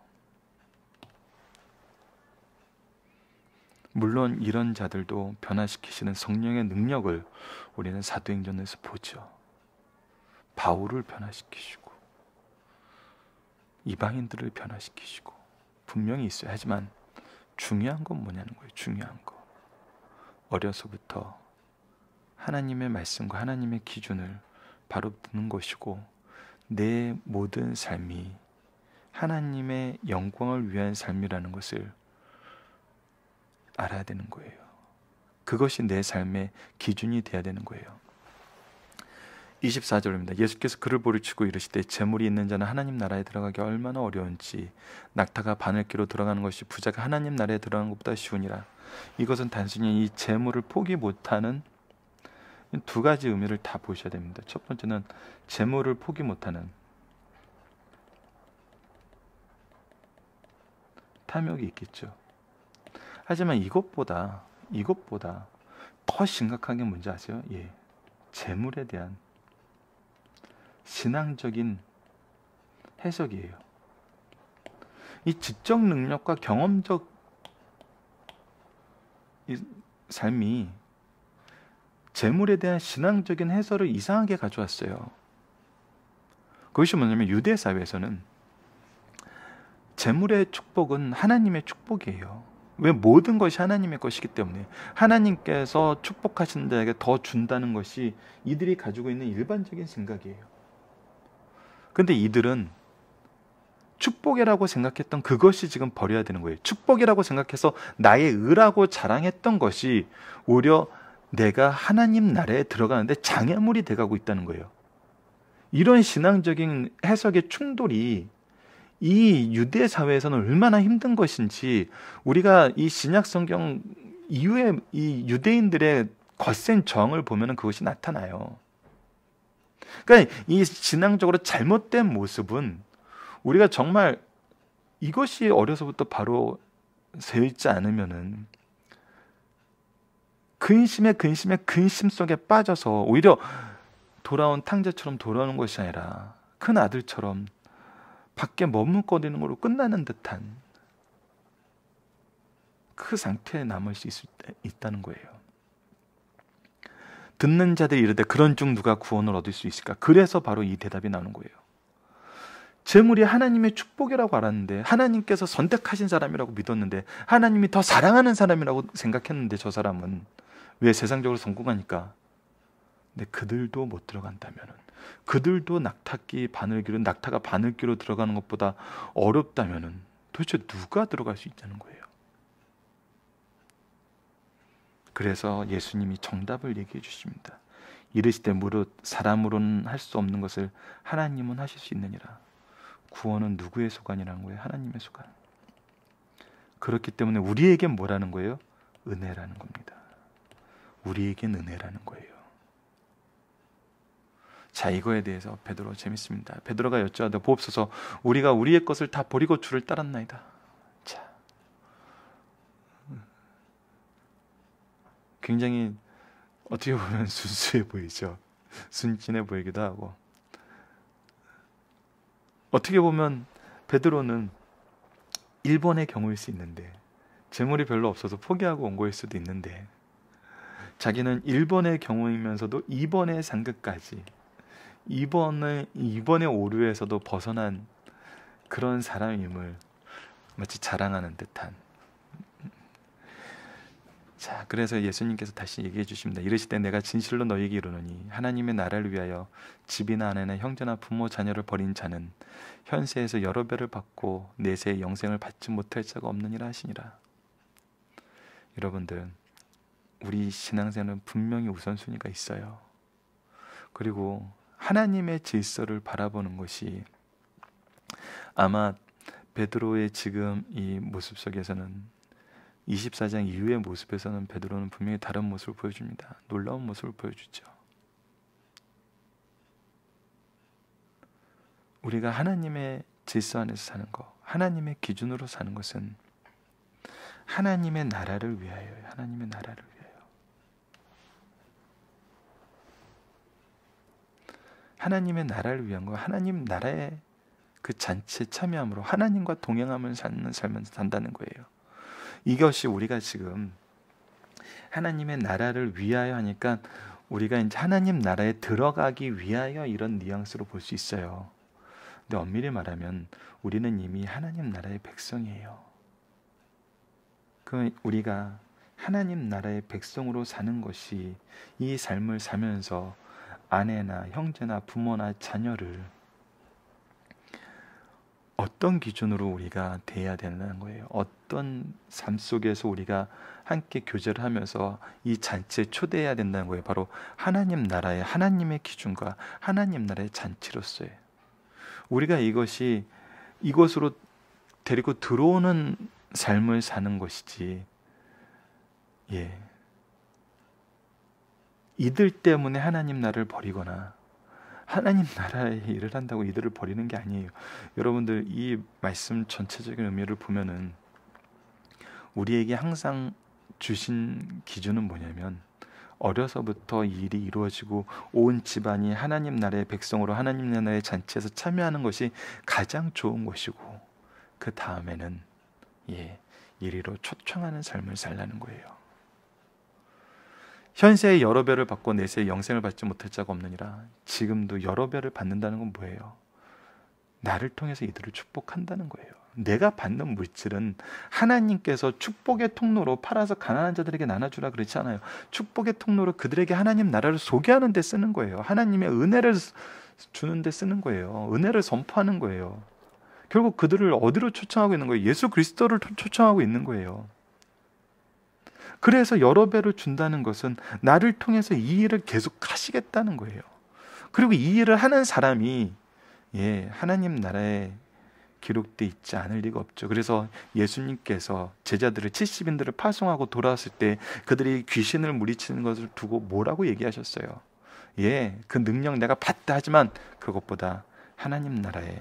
물론 이런 자들도 변화시키시는 성령의 능력을 우리는 사도행전에서 보죠. 바울을 변화시키시고 이방인들을 변화시키시고 분명히 있어요. 하지만 중요한 건 뭐냐는 거예요. 중요한 거. 어려서부터 하나님의 말씀과 하나님의 기준을 바로 듣는 것이고 내 모든 삶이 하나님의 영광을 위한 삶이라는 것을 알아야 되는 거예요. 그것이 내 삶의 기준이 돼야 되는 거예요. 24절입니다. 예수께서 그를 보르치고 이르시되 재물이 있는 자는 하나님 나라에 들어가기 얼마나 어려운지 낙타가 바늘기로 들어가는 것이 부자가 하나님 나라에 들어가는 것보다 쉬우니라. 이것은 단순히 이 재물을 포기 못하는 두 가지 의미를 다 보셔야 됩니다. 첫 번째는 재물을 포기 못하는 탐욕이 있겠죠. 하지만 이것보다 이것보다 더 심각한 게 뭔지 아세요? 예. 재물에 대한 신앙적인 해석이에요. 이 지적 능력과 경험적 삶이 재물에 대한 신앙적인 해설을 이상하게 가져왔어요. 그것이 뭐냐면 유대 사회에서는 재물의 축복은 하나님의 축복이에요. 왜 모든 것이 하나님의 것이기 때문에 하나님께서 축복하신 자에게 더 준다는 것이 이들이 가지고 있는 일반적인 생각이에요. 근데 이들은 축복이라고 생각했던 그것이 지금 버려야 되는 거예요. 축복이라고 생각해서 나의 의라고 자랑했던 것이 오히려 내가 하나님 나라에 들어가는데 장애물이 돼가고 있다는 거예요. 이런 신앙적인 해석의 충돌이 이 유대 사회에서는 얼마나 힘든 것인지 우리가 이 신약 성경 이후에 이 유대인들의 거센 정을 보면 그것이 나타나요. 그러니까 이 진앙적으로 잘못된 모습은 우리가 정말 이것이 어려서부터 바로 세여 있지 않으면은 근심에 근심에 근심 속에 빠져서 오히려 돌아온 탕자처럼 돌아오는 것이 아니라 큰 아들처럼 밖에 머뭇거리는 걸로 끝나는 듯한 그 상태에 남을 수 있을, 있다는 거예요. 듣는 자들이 이르되 그런 중 누가 구원을 얻을 수 있을까? 그래서 바로 이 대답이 나오는 거예요. 제물이 하나님의 축복이라고 알았는데 하나님께서 선택하신 사람이라고 믿었는데 하나님이 더 사랑하는 사람이라고 생각했는데 저 사람은 왜 세상적으로 성공하니까 근데 그들도 못들어간다면 그들도 낙타끼 바늘귀로 낙타가 바늘귀로 들어가는 것보다 어렵다면 도대체 누가 들어갈 수 있다는 거예요? 그래서 예수님이 정답을 얘기해 주십니다. 이르시되 무릇 사람으로는 할 수 없는 것을 하나님은 하실 수 있느니라. 구원은 누구의 소관이라 거예요? 하나님의 소관. 그렇기 때문에 우리에겐 뭐라는 거예요? 은혜라는 겁니다. 우리에겐 은혜라는 거예요. 자 이거에 대해서 베드로 재밌습니다. 베드로가 여쭈하되 보옵소서 우리가 우리의 것을 다 버리고 주를 따랐나이다. 굉장히 어떻게 보면 <laughs> 순수해 보이죠. 순진해 보이기도 하고 어떻게 보면 베드로는 일본의 경우일 수 있는데 재물이 별로 없어서 포기하고 온 거일 수도 있는데 자기는 일본의 경우이면서도 2번의 상극까지 2번의 2번의 오류에서도 벗어난 그런 사람임을 마치 자랑하는 듯한 자, 그래서 예수님께서 다시 얘기해 주십니다. 이르실때 내가 진실로 너희에게 이르노니 하나님의 나라를 위하여 집이나 아내나 형제나 부모 자녀를 버린 자는 현세에서 여러 배를 받고 내세의 영생을 받지 못할 자가 없느니라 하시니라. 여러분들 우리 신앙생활은 분명히 우선순위가 있어요. 그리고 하나님의 질서를 바라보는 것이 아마 베드로의 지금 이 모습 속에서는 24장 이후의 모습에서는 베드로는 분명히 다른 모습을 보여줍니다. 놀라운 모습을 보여주죠. 우리가 하나님의 질서 안에서 사는 것, 하나님의 기준으로 사는 것은 하나님의 나라를 위하여 하나님의 나라를 위하여. 하나님의 나라를 위한 것, 하나님 나라의 그 잔치에 참여함으로 하나님과 동행하면서 사는 삶을 산다는 거예요. 이것이 우리가 지금 하나님의 나라를 위하여 하니까 우리가 이제 하나님 나라에 들어가기 위하여 이런 뉘앙스로 볼 수 있어요. 근데 엄밀히 말하면 우리는 이미 하나님 나라의 백성이에요. 그 우리가 하나님 나라의 백성으로 사는 것이 이 삶을 사면서 아내나 형제나 부모나 자녀를 어떤 기준으로 우리가 돼야 되는 거예요. 어떤 삶 속에서 우리가 함께 교제를 하면서 이 잔치에 초대해야 된다는 거예요. 바로 하나님 나라의 하나님의 기준과 하나님 나라의 잔치로서의 우리가 이것이 이것으로 데리고 들어오는 삶을 사는 것이지. 예. 이들 때문에 하나님 나를 버리거나 하나님 나라의 일을 한다고 이들을 버리는 게 아니에요. 여러분들 이 말씀 전체적인 의미를 보면은 우리에게 항상 주신 기준은 뭐냐면 어려서부터 일이 이루어지고 온 집안이 하나님 나라의 백성으로 하나님 나라의 잔치에서 참여하는 것이 가장 좋은 것이고 그 다음에는 예 이리로 초청하는 삶을 살라는 거예요. 현세의 여러 배를 받고 내세의 영생을 받지 못할 자가 없느니라. 지금도 여러 배를 받는다는 건 뭐예요? 나를 통해서 이들을 축복한다는 거예요. 내가 받는 물질은 하나님께서 축복의 통로로 팔아서 가난한 자들에게 나눠주라 그렇지 않아요. 축복의 통로로 그들에게 하나님 나라를 소개하는 데 쓰는 거예요. 하나님의 은혜를 주는 데 쓰는 거예요. 은혜를 선포하는 거예요. 결국 그들을 어디로 초청하고 있는 거예요? 예수 그리스도를 초청하고 있는 거예요. 그래서 여러 배로 준다는 것은 나를 통해서 이 일을 계속 하시겠다는 거예요. 그리고 이 일을 하는 사람이 예, 하나님 나라에 기록돼 있지 않을 리가 없죠. 그래서 예수님께서 제자들을 70인들을 파송하고 돌아왔을 때 그들이 귀신을 물리치는 것을 두고 뭐라고 얘기하셨어요? 예, 그 능력 내가 봤다 하지만 그것보다 하나님 나라에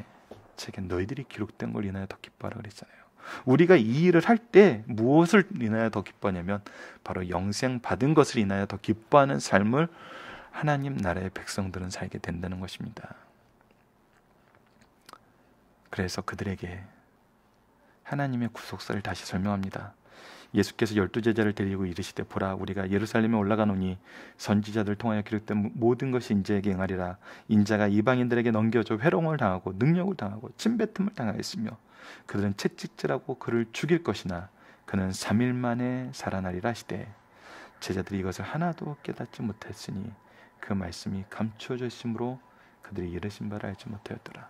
책에 너희들이 기록된 걸 인하여 더 기뻐하라 그랬잖아요. 우리가 이 일을 할 때 무엇을 인하여 더 기뻐하냐면 바로 영생 받은 것을 인하여 더 기뻐하는 삶을 하나님 나라의 백성들은 살게 된다는 것입니다. 그래서 그들에게 하나님의 구속사를 다시 설명합니다. 예수께서 열두 제자를 데리고 이르시되 보라 우리가 예루살렘에 올라가노니 선지자들 통하여 기록된 모든 것이 인자에게 행하리라 인자가 이방인들에게 넘겨져 회롱을 당하고 능력을 당하고 침뱉음을 당하였으며 그들은 채찍질하고 그를 죽일 것이나 그는 3일 만에 살아나리라 하시되 제자들이 이것을 하나도 깨닫지 못했으니 그 말씀이 감추어져 있으므로 그들이 이르신 바를 알지 못하였더라.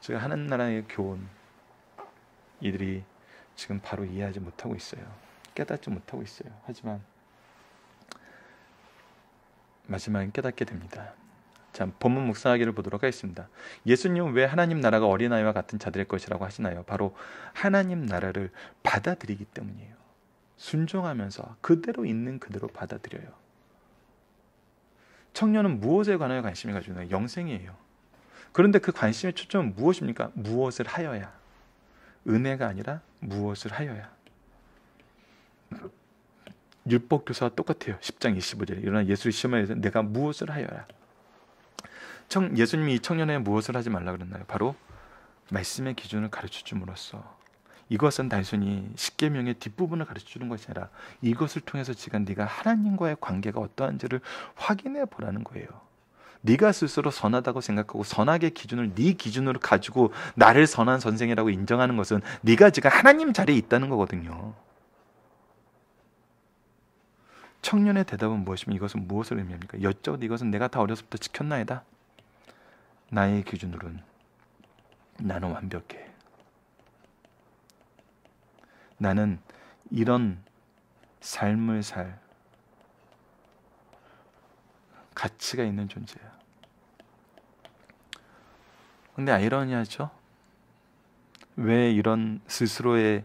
제가 하는 나라의 교훈 이들이 지금 바로 이해하지 못하고 있어요. 깨닫지 못하고 있어요. 하지만 마지막엔 깨닫게 됩니다. 자, 본문 묵상하기를 보도록 하겠습니다. 예수님은 왜 하나님 나라가 어린아이와 같은 자들의 것이라고 하시나요? 바로 하나님 나라를 받아들이기 때문이에요. 순종하면서 그대로 있는 그대로 받아들여요. 청년은 무엇에 관하여 관심이 가지나요? 고있 영생이에요. 그런데 그 관심의 초점은 무엇입니까? 무엇을 하여야. 은혜가 아니라 무엇을 하여야. 율법교사와 똑같아요. 10장 25절에. 일어나 예수의시험에 대해서 내가 무엇을 하여야. 청, 예수님이 이청년에 무엇을 하지 말라 그랬나요? 바로 말씀의 기준을 가르쳐 줌으로써 이것은 단순히 십계명의 뒷부분을 가르쳐 주는 것이 아니라 이것을 통해서 지금 네가 하나님과의 관계가 어떠한지를 확인해 보라는 거예요. 네가 스스로 선하다고 생각하고 선악의 기준을 네 기준으로 가지고 나를 선한 선생이라고 인정하는 것은 네가 지금 하나님 자리에 있다는 거거든요. 청년의 대답은 무엇이면 이것은 무엇을 의미합니까? 여쭤도 이것은 내가 다 어려서부터 지켰나이다. 나의 기준으로는 나는 완벽해. 나는 이런 삶을 살 가치가 있는 존재야. 근데 아이러니하죠? 왜 이런 스스로의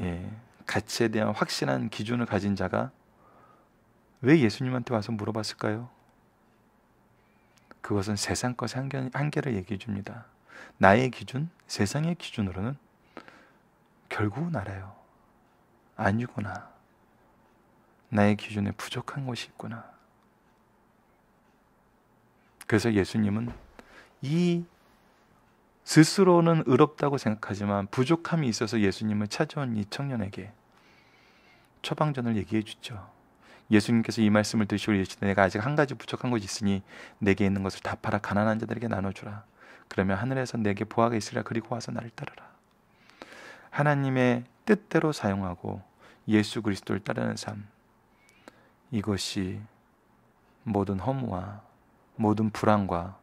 예, 가치에 대한 확실한 기준을 가진 자가 왜 예수님한테 와서 물어봤을까요? 그것은 세상 것의 한계, 한계를 얘기해 줍니다. 나의 기준, 세상의 기준으로는 결국은 알아요. 아니구나. 나의 기준에 부족한 것이 있구나. 그래서 예수님은 이 스스로는 의롭다고 생각하지만 부족함이 있어서 예수님을 찾아온 이 청년에게 처방전을 얘기해 주죠. 예수님께서 이 말씀을 드시고이시되 내가 아직 한 가지 부족한 것이 있으니 내게 있는 것을 다 팔아 가난한 자들에게 나눠주라. 그러면 하늘에서 내게 보화가 있으리라. 그리고 와서 나를 따르라. 하나님의 뜻대로 사용하고 예수 그리스도를 따르는 삶. 이것이 모든 허무와 모든 불안과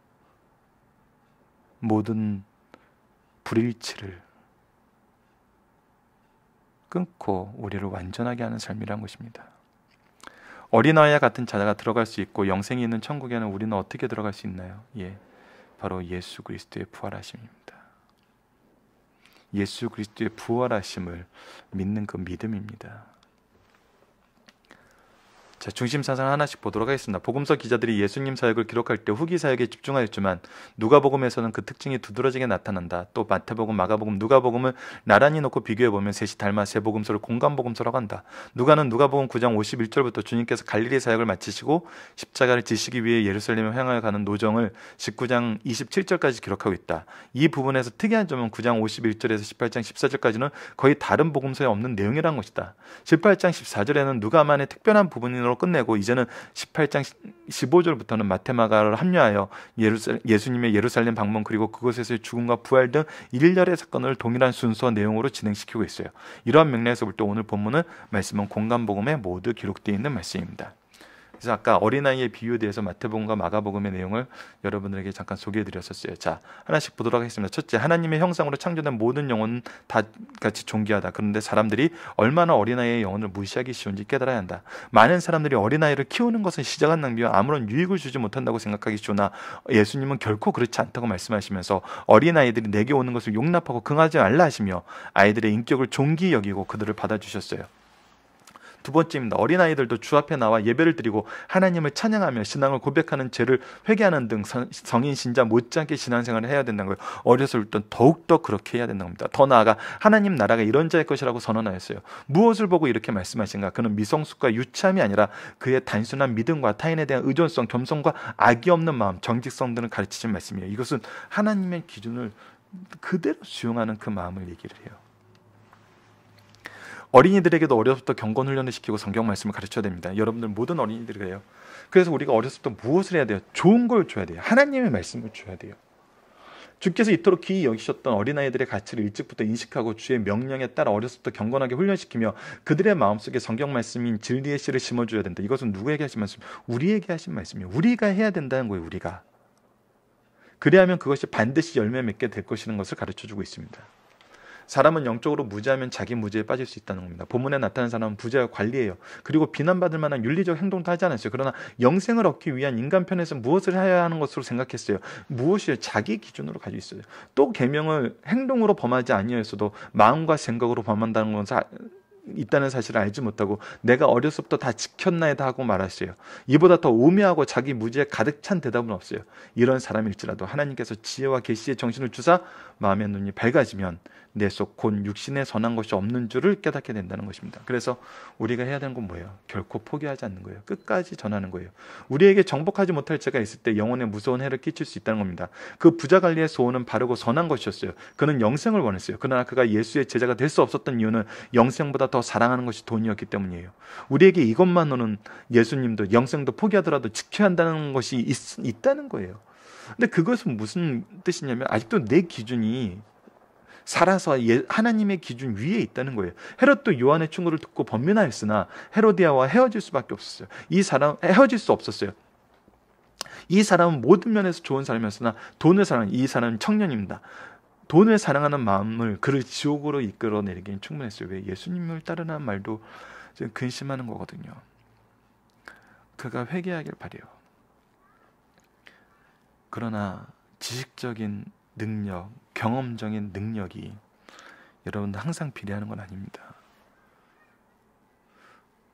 모든 불일치를 끊고 우리를 완전하게 하는 삶이란 것입니다. 어린아이와 같은 자가 녀 들어갈 수 있고 영생이 있는 천국에는 우리는 어떻게 들어갈 수 있나요? 예, 바로 예수 그리스도의 부활하심입니다. 예수 그리스도의 부활하심을 믿는 그 믿음입니다. 자, 중심 사상 하나씩 보도록 하겠습니다. 복음서 기자들이 예수님 사역을 기록할 때 후기 사역에 집중하였지만 누가복음에서는 그 특징이 두드러지게 나타난다. 또 마태복음, 마가복음, 누가복음을 나란히 놓고 비교해 보면 셋이 닮아 세 복음서를 공간 복음서라고 한다. 누가는 누가복음 9장 51절부터 주님께서 갈릴리 사역을 마치시고 십자가를 지시기 위해 예루살렘에 향하여 가는 노정을 19장 27절까지 기록하고 있다. 이 부분에서 특이한 점은 9장 51절에서 18장 14절까지는 거의 다른 복음서에 없는 내용이란 것이다. 18장 14절에는 누가만의 특별한 부분으로 사건으로 끝내고 이제는 18장 15절부터는 마테마가를 합류하여 예루살, 예수님의 예루살렘 방문 그리고 그곳에서의 죽음과 부활 등 일렬의 사건을 동일한 순서 내용으로 진행시키고 있어요. 이러한 맥락에서 볼때 오늘 본문은 말씀은 공간복음에 모두 기록되어 있는 말씀입니다. 그래서 아까 어린아이의 비유에 대해서 마태복음과 마가복음의 내용을 여러분들에게 잠깐 소개해드렸었어요. 자 하나씩 보도록 하겠습니다. 첫째, 하나님의 형상으로 창조된 모든 영혼은 다 같이 존귀하다. 그런데 사람들이 얼마나 어린아이의 영혼을 무시하기 쉬운지 깨달아야 한다. 많은 사람들이 어린아이를 키우는 것은 시작한 낭비와 아무런 유익을 주지 못한다고 생각하기 쉬우나 예수님은 결코 그렇지 않다고 말씀하시면서 어린아이들이 내게 오는 것을 용납하고 긍하지 말라 하시며 아이들의 인격을 존귀 여기고 그들을 받아주셨어요. 두 번째입니다. 어린아이들도 주 앞에 나와 예배를 드리고 하나님을 찬양하며 신앙을 고백하는 죄를 회개하는 등 성인 신자 못지않게 신앙생활을 해야 된다는 거예요. 어렸을 땐 더욱더 그렇게 해야 된다는 겁니다. 더 나아가 하나님 나라가 이런 자의 것이라고 선언하였어요. 무엇을 보고 이렇게 말씀하신가? 그는 미성숙과 유치함이 아니라 그의 단순한 믿음과 타인에 대한 의존성, 겸손과 악이 없는 마음, 정직성 등을 가르치는 말씀이에요. 이것은 하나님의 기준을 그대로 수용하는 그 마음을 얘기를 해요. 어린이들에게도 어려서부터 경건 훈련을 시키고 성경 말씀을 가르쳐야 됩니다. 여러분들 모든 어린이들 그래요. 그래서 우리가 어려서부터 무엇을 해야 돼요? 좋은 걸 줘야 돼요. 하나님의 말씀을 줘야 돼요. 주께서 이토록 귀히 여기셨던 어린아이들의 가치를 일찍부터 인식하고 주의 명령에 따라 어렸을부터 경건하게 훈련시키며 그들의 마음속에 성경 말씀인 진리의 씨를 심어줘야 된다. 이것은 누구에게 하신 말씀? 우리에게 하신 말씀이에요. 우리가 해야 된다는 거예요. 우리가. 그래야면 하 그것이 반드시 열매 맺게 될 것이라는 것을 가르쳐주고 있습니다. 사람은 영적으로 무지하면 자기 무지에 빠질 수 있다는 겁니다. 본문에 나타난 사람은 부자와 관리예요. 그리고 비난받을 만한 윤리적 행동도 하지 않았어요. 그러나 영생을 얻기 위한 인간 편에서 무엇을 해야 하는 것으로 생각했어요. 무엇을 자기 기준으로 가지고 있어요. 또 계명을 행동으로 범하지 아니었어도 마음과 생각으로 범한다는 것은 있다는 사실을 알지 못하고 내가 어려서부터 다 지켰나이다 하고 말았어요 이보다 더 오묘하고 자기 무지에 가득 찬 대답은 없어요. 이런 사람일지라도 하나님께서 지혜와 계시의 정신을 주사 마음의 눈이 밝아지면 내 속 곧 육신에 선한 것이 없는 줄을 깨닫게 된다는 것입니다. 그래서 우리가 해야 되는 건 뭐예요? 결코 포기하지 않는 거예요. 끝까지 전하는 거예요. 우리에게 정복하지 못할 죄가 있을 때 영혼에 무서운 해를 끼칠 수 있다는 겁니다. 그 부자 관리의 소원은 바르고 선한 것이었어요. 그는 영생을 원했어요. 그러나 그가 예수의 제자가 될 수 없었던 이유는 영생보다 더 사랑하는 것이 돈이었기 때문이에요. 우리에게 이것만으로는 예수님도 영생도 포기하더라도 지켜야 한다는 것이 있, 있다는 거예요. 근데 그것은 무슨 뜻이냐면 아직도 내 기준이 살아서 예, 하나님의 기준 위에 있다는 거예요. 헤롯도 요한의 충고를 듣고 범민하였으나 헤로디아와 헤어질 수밖에 없었어요. 이 사람 헤어질 수 없었어요. 이 사람은 모든 면에서 좋은 사람이었으나 돈을 사랑하이 사람은 청년입니다. 돈을 사랑하는 마음을 그를 지옥으로 이끌어내리기엔 충분했어요. 왜 예수님을 따르는 말도 지금 근심하는 거거든요. 그가 회개하길 바래요. 그러나 지식적인 능력, 경험적인 능력이 여러분 들 항상 비례하는 건 아닙니다.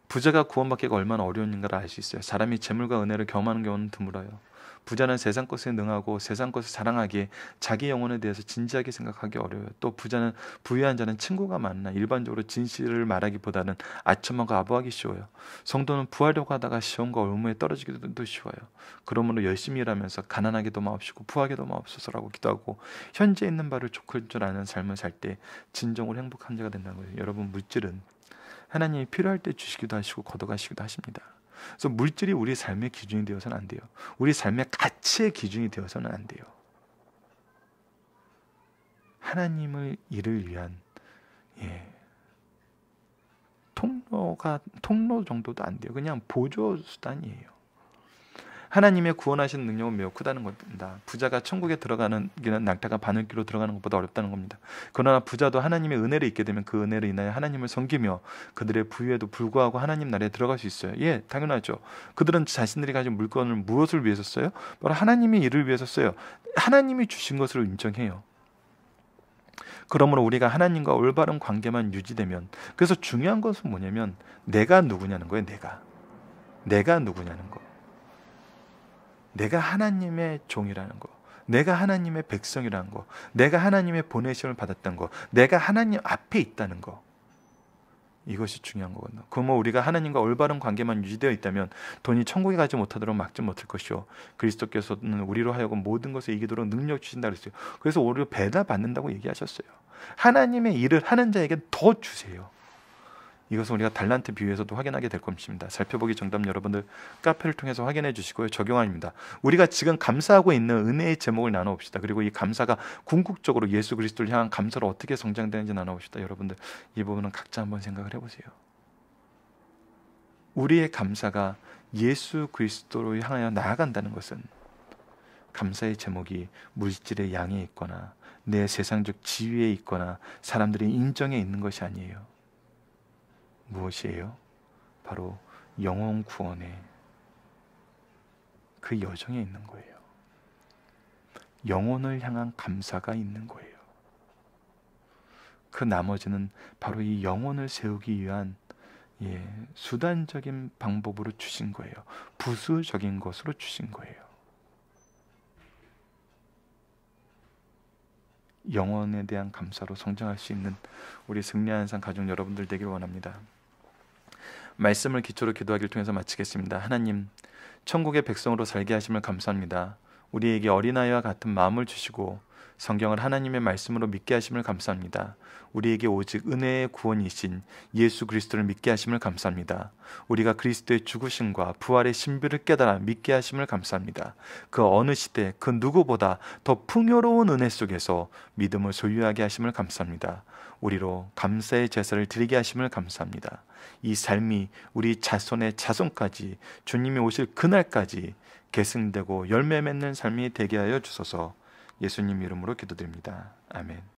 부자가 구원받기가 얼마나 어려운가를 알 수 있어요. 사람이 재물과 은혜를 경험하는 경우는 드물어요. 부자는 세상 것에 능하고 세상 것을 자랑하기에 자기 영혼에 대해서 진지하게 생각하기 어려워요. 또 부자는 부유한 자는 친구가 많나 일반적으로 진실을 말하기보다는 아첨하고 아부하기 쉬워요. 성도는 부하려고 하다가 시험과 올무에 떨어지기도 쉬워요. 그러므로 열심히 일하면서 가난하게도 마옵시고 부하게도 마옵소서라고 기도하고 현재 있는 바를 족할 줄 아는 삶을 살 때 진정으로 행복한 자가 된다는 거예요. 여러분 물질은 하나님이 필요할 때 주시기도 하시고 거둬가시기도 하십니다. 그래서 물질이 우리 삶의 기준이 되어서는 안 돼요. 우리 삶의 가치의 기준이 되어서는 안 돼요. 하나님을 이를 위한 예, 통로가 통로 정도도 안 돼요. 그냥 보조 수단이에요. 하나님의 구원하신 능력은 매우 크다는 겁니다. 부자가 천국에 들어가는 길은 낙타가 바늘길로 들어가는 것보다 어렵다는 겁니다. 그러나 부자도 하나님의 은혜를 입게 되면 그 은혜를 인하여 하나님을 섬기며 그들의 부유에도 불구하고 하나님 나라에 들어갈 수 있어요. 예, 당연하죠. 그들은 자신들이 가진 물건을 무엇을 위해서 써요? 바로 하나님의 일을 위해서 써요. 하나님이 주신 것으로 인정해요. 그러므로 우리가 하나님과 올바른 관계만 유지되면 그래서 중요한 것은 뭐냐면 내가 누구냐는 거예요. 내가 내가 누구냐는 거. 예요 내가 하나님의 종이라는 거, 내가 하나님의 백성이라는 거, 내가 하나님의 보내심을 받았던 거, 내가 하나님 앞에 있다는 거. 이것이 중요한 거거든요. 그 뭐 우리가 하나님과 올바른 관계만 유지되어 있다면 돈이 천국에 가지 못하도록 막지 못할 것이요. 그리스도께서는 우리로 하여금 모든 것을 이기도록 능력 주신다 그랬어요. 그래서 오히려 배다 받는다고 얘기하셨어요. 하나님의 일을 하는 자에게 더 주세요. 이것은 우리가 달란트 비유에서도 확인하게 될 것입니다. 살펴보기 정답 여러분들 카페를 통해서 확인해 주시고요. 적용안입니다. 우리가 지금 감사하고 있는 은혜의 제목을 나눠봅시다. 그리고 이 감사가 궁극적으로 예수 그리스도를 향한 감사로 어떻게 성장되는지 나눠봅시다. 여러분들 이 부분은 각자 한번 생각을 해보세요. 우리의 감사가 예수 그리스도로 향하여 나아간다는 것은 감사의 제목이 물질의 양에 있거나 내 세상적 지위에 있거나 사람들의 인정에 있는 것이 아니에요. 무엇이에요? 바로 영원 구원의 그 여정에 있는 거예요. 영혼을 향한 감사가 있는 거예요. 그 나머지는 바로 이 영혼을 세우기 위한 예, 수단적인 방법으로 주신 거예요. 부수적인 것으로 주신 거예요. 영혼에 대한 감사로 성장할 수 있는 우리 승리하는 상 가족 여러분들 되길 원합니다. 말씀을 기초로 기도하기를 통해서 마치겠습니다. 하나님, 천국의 백성으로 살게 하심을 감사합니다. 우리에게 어린아이와 같은 마음을 주시고 성경을 하나님의 말씀으로 믿게 하심을 감사합니다. 우리에게 오직 은혜의 구원이신 예수 그리스도를 믿게 하심을 감사합니다. 우리가 그리스도의 죽으심과 부활의 신비를 깨달아 믿게 하심을 감사합니다. 그 어느 시대 그 누구보다 더 풍요로운 은혜 속에서 믿음을 소유하게 하심을 감사합니다. 우리로 감사의 제사를 드리게 하심을 감사합니다. 이 삶이 우리 자손의 자손까지 주님이 오실 그날까지 계승되고 열매 맺는 삶이 되게 하여 주소서. 예수님 이름으로 기도드립니다. 아멘.